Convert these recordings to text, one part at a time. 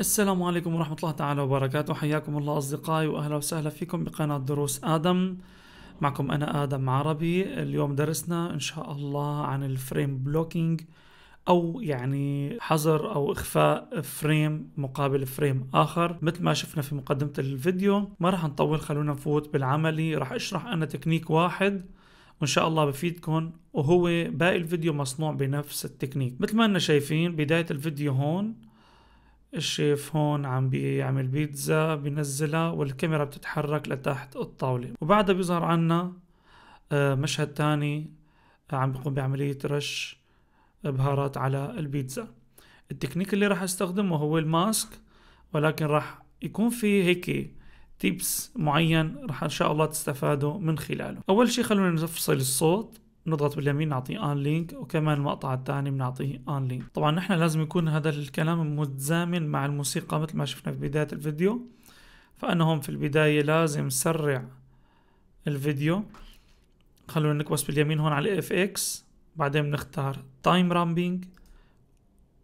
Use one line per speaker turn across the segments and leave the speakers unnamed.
السلام عليكم ورحمة الله تعالى وبركاته حياكم الله أصدقائي وأهلا وسهلا فيكم بقناة دروس آدم معكم أنا آدم عربي اليوم درسنا إن شاء الله عن الفريم بلوكينج أو يعني حظر أو إخفاء فريم مقابل فريم آخر مثل ما شفنا في مقدمة الفيديو ما رح نطول خلونا نفوت بالعملي رح أشرح أنا تكنيك واحد وان شاء الله بفيدكم وهو باقي الفيديو مصنوع بنفس التكنيك مثل ما أنا شايفين بداية الفيديو هون الشيف هون عم بيعمل بيتزا بنزلها والكاميرا بتتحرك لتحت الطاولة وبعدها بيظهر عنا آه، مشهد تاني آه، عم بقوم بعملية رش آه، بهارات على البيتزا التكنيك اللي راح استخدمه هو الماسك ولكن راح يكون في هيك تيبس معين راح ان شاء الله تستفادوا من خلاله اول شيء خلونا نفصل الصوت بنضغط باليمين نعطيه ان لينك وكمان المقطع الثاني بنعطيه ان لينك طبعا نحن لازم يكون هذا الكلام متزامن مع الموسيقى مثل ما شفنا في بداية الفيديو فأنا هون في البداية لازم سرع الفيديو خلونا نكبس باليمين هون على اف اكس بعدين بنختار تايم رامبينج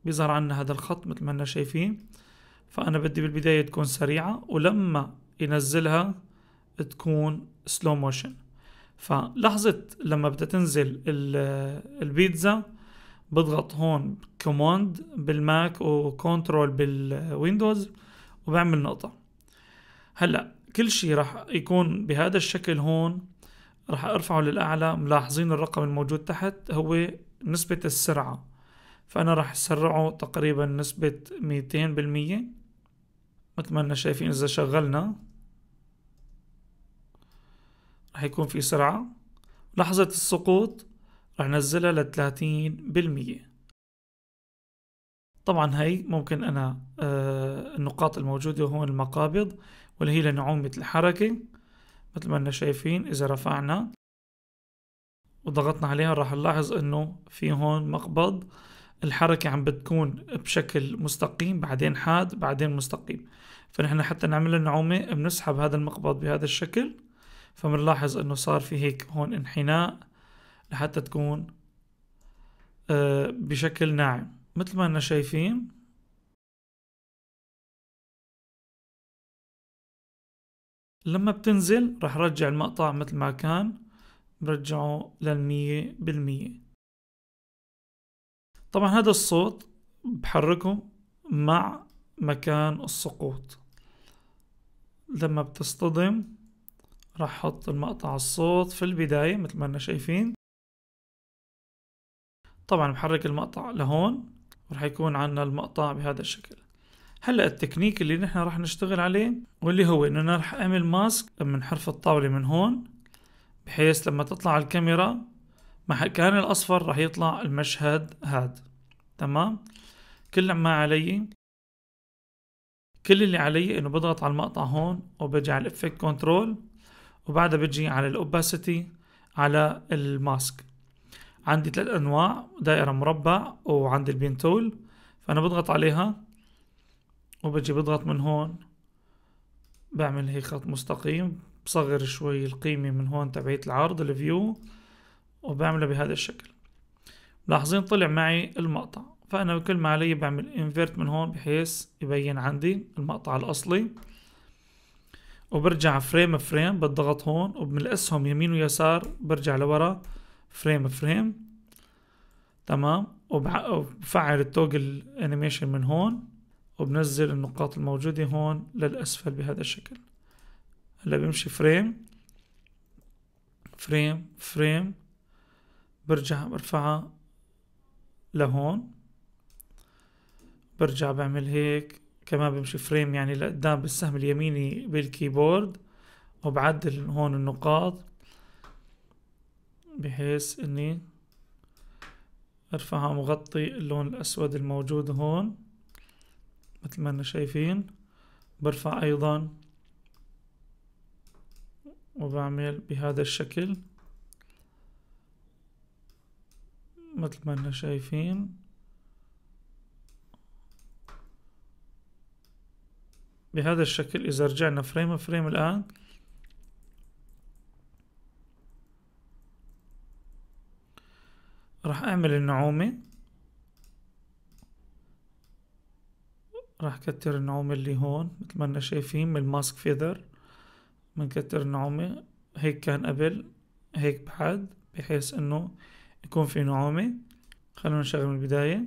بيظهر عنا هذا الخط مثل ما احنا شايفين فأنا بدي بالبداية تكون سريعة ولما ينزلها تكون سلو موشن فلحظة لما بدها تنزل البيتزا بضغط هون كوماند بالماك وكنترول بالويندوز وبعمل نقطة هلا كل شيء راح يكون بهذا الشكل هون راح ارفعه للاعلى ملاحظين الرقم الموجود تحت هو نسبة السرعة فانا راح اسرعه تقريبا نسبة 200% مثل ما شايفين اذا شغلنا رح يكون في سرعة لحظة السقوط رح نزلها لثلاثين بالمية طبعا هي ممكن أنا آه النقاط الموجودة هون المقابض واللي هي لنعومة الحركة مثل ما أنا شايفين إذا رفعنا وضغطنا عليها راح نلاحظ انه في هون مقبض الحركة عم بتكون بشكل مستقيم بعدين حاد بعدين مستقيم فنحن حتى نعمل النعومة بنسحب هذا المقبض بهذا الشكل فبنلاحظ انه صار في هيك هون انحناء لحتى تكون آه، بشكل ناعم مثل ما انا شايفين لما بتنزل رح رجع المقطع مثل ما كان برجعه للمية بالمية طبعا هذا الصوت بحركه مع مكان السقوط لما بتصطدم راح احط المقطع الصوت في البداية مثل ما انا شايفين طبعا بحرك المقطع لهون وراح يكون عنا المقطع بهذا الشكل هلا التكنيك اللي نحن راح نشتغل عليه واللي هو انه انا راح اعمل ماسك من حرف الطاولة من هون بحيث لما تطلع الكاميرا كان الاصفر راح يطلع المشهد هاد تمام كل ما علي كل اللي علي انه بضغط على المقطع هون وبجي على الافكت كنترول وبعدها بتجي على الاوباسيتي على الماسك عندي ثلاث انواع دائرة مربع وعندي تول فانا بضغط عليها وبجي بضغط من هون بعمل هيك خط مستقيم بصغر شوي القيمة من هون تبعيت العرض الفيو وبعمله بهذا الشكل ملاحظين طلع معي المقطع فأنا كل ما علي بعمل انفيرت من هون بحيث يبين عندي المقطع الأصلي وبرجع فريم فريم بضغط هون وبملقسهم يمين ويسار برجع لورا فريم فريم تمام وبفعل التوجل انيميشن من هون وبنزل النقاط الموجودة هون للأسفل بهذا الشكل هلا بمشي فريم فريم فريم برجع برفعها لهون برجع بعمل هيك كمان بمشي فريم يعني لقدام بالسهم اليميني بالكيبورد وبعدل هون النقاط بحيث اني ارفعها مغطي اللون الاسود الموجود هون مثل ما انا شايفين برفع ايضا وبعمل بهذا الشكل مثل ما انا شايفين بهذا الشكل إذا رجعنا فريم فريم الآن راح أعمل النعومة راح كتر النعومة اللي هون مثل ما انا شايفين من الماسك فيذر كتر النعومة هيك كان قبل هيك بعد بحيث انه يكون في نعومة خلونا نشغل من البداية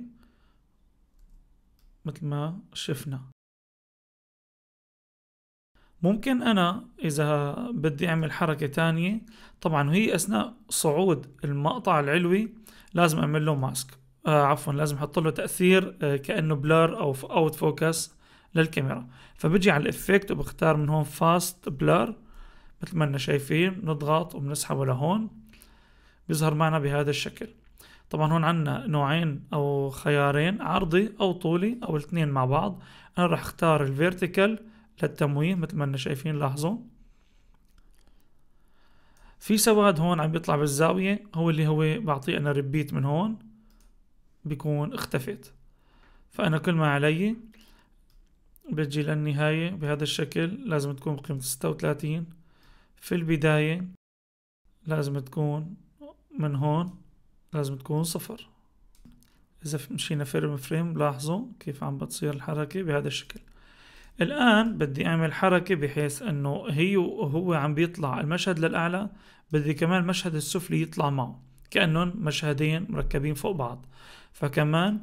مثل ما شفنا ممكن أنا إذا بدي أعمل حركة تانية طبعا وهي أثناء صعود المقطع العلوي لازم أعمل له ماسك آه عفوا لازم أحط له تأثير آه كأنه بلر أو أوت فوكس للكاميرا فبجي على الإفكت وبختار من هون فاست بلر مثل ما أنا شايفين بنضغط وبنسحبه لهون بيظهر معنا بهذا الشكل طبعا هون عندنا نوعين أو خيارين عرضي أو طولي أو الاثنين مع بعض أنا راح أختار الفيرتيكال للتمويه مثل ما انتم شايفين لاحظوا في سواد هون عم بيطلع بالزاوية هو اللي هو بعطيه انا ريبيت من هون بيكون اختفت فانا كل ما علي بتجي للنهاية بهذا الشكل لازم تكون بقيمة ستة في البداية لازم تكون من هون لازم تكون صفر إذا مشينا فريم فريم لاحظوا كيف عم بتصير الحركة بهذا الشكل الآن بدي أعمل حركة بحيث أنه هي وهو عم بيطلع المشهد للأعلى بدي كمان المشهد السفلي يطلع معه كأنهم مشهدين مركبين فوق بعض فكمان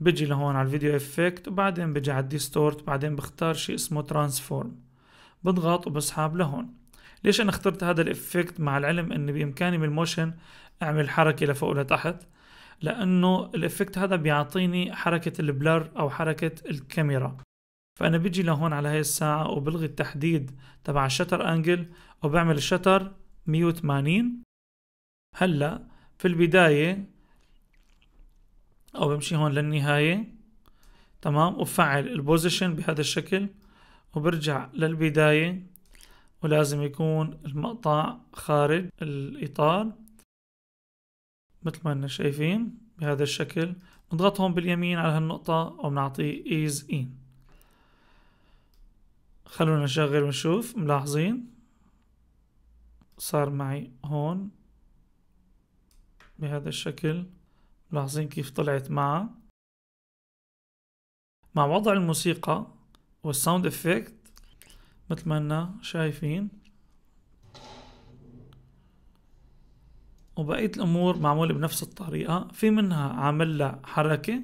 بجي لهون على الفيديو افكت وبعدين بجي على الديستورت بعدين بختار شيء اسمه ترانسفورم بضغط وبسحب لهون ليش انا اخترت هذا الافكت مع العلم اني بامكاني بالموشن اعمل حركه لفوق لتحت لانه الافكت هذا بيعطيني حركه البلر او حركه الكاميرا فأنا بيجي لهون على هاي الساعة وبلغي التحديد تبع الشتر أنجل وبعمل الشتر 180 هلأ في البداية أو بمشي هون للنهاية تمام وبفعل البوزيشن بهذا الشكل وبرجع للبداية ولازم يكون المقطع خارج الإطار مثل ما شايفين بهذا الشكل بنضغط هون باليمين على هالنقطة وبنعطيه ايز ان خلونا نشغل ونشوف ملاحظين صار معي هون بهذا الشكل ملاحظين كيف طلعت معه مع وضع الموسيقى والساوند افكت مثل ما انا شايفين وبقية الأمور معمولة بنفس الطريقة في منها عمل لها حركة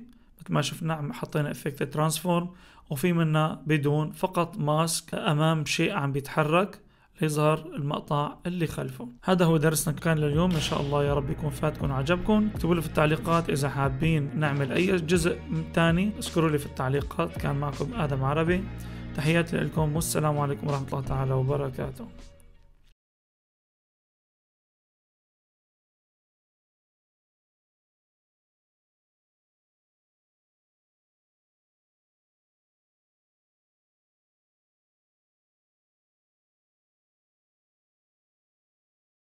مثل ما شفنا حطينا افكت ترانسفورم وفي منا بدون فقط ماسك أمام شيء عم بيتحرك ليظهر المقطع اللي خلفه هذا هو درسنا كان لليوم ان شاء الله يا رب يكون فاتكم عجبكم اكتبوا لي في التعليقات اذا حابين نعمل اي جزء تاني اذكروا لي في التعليقات كان معكم ادم عربي تحياتي لكم والسلام عليكم ورحمه الله تعالى وبركاته